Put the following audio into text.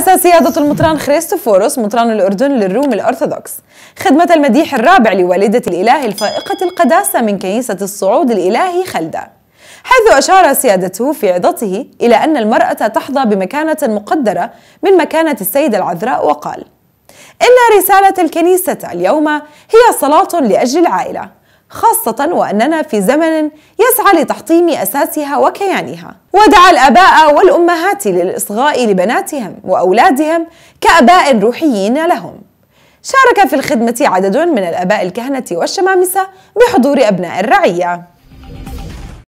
أسس سيادة المطران خريستوفوروس مطران الأردن للروم الأرثوذكس خدمة المديح الرابع لوالدة الإله الفائقة القداسة من كنيسة الصعود الإلهي خلدة حيث أشار سيادته في عظته إلى أن المرأة تحظى بمكانة مقدرة من مكانة السيدة العذراء وقال إن رسالة الكنيسة اليوم هي صلاة لأجل العائلة خاصة وأننا في زمن يسعى لتحطيم أساسها وكيانها ودعا الآباء والأمهات للإصغاء لبناتهم وأولادهم كأباء روحيين لهم شارك في الخدمة عدد من الآباء الكهنة والشمامسة بحضور أبناء الرعية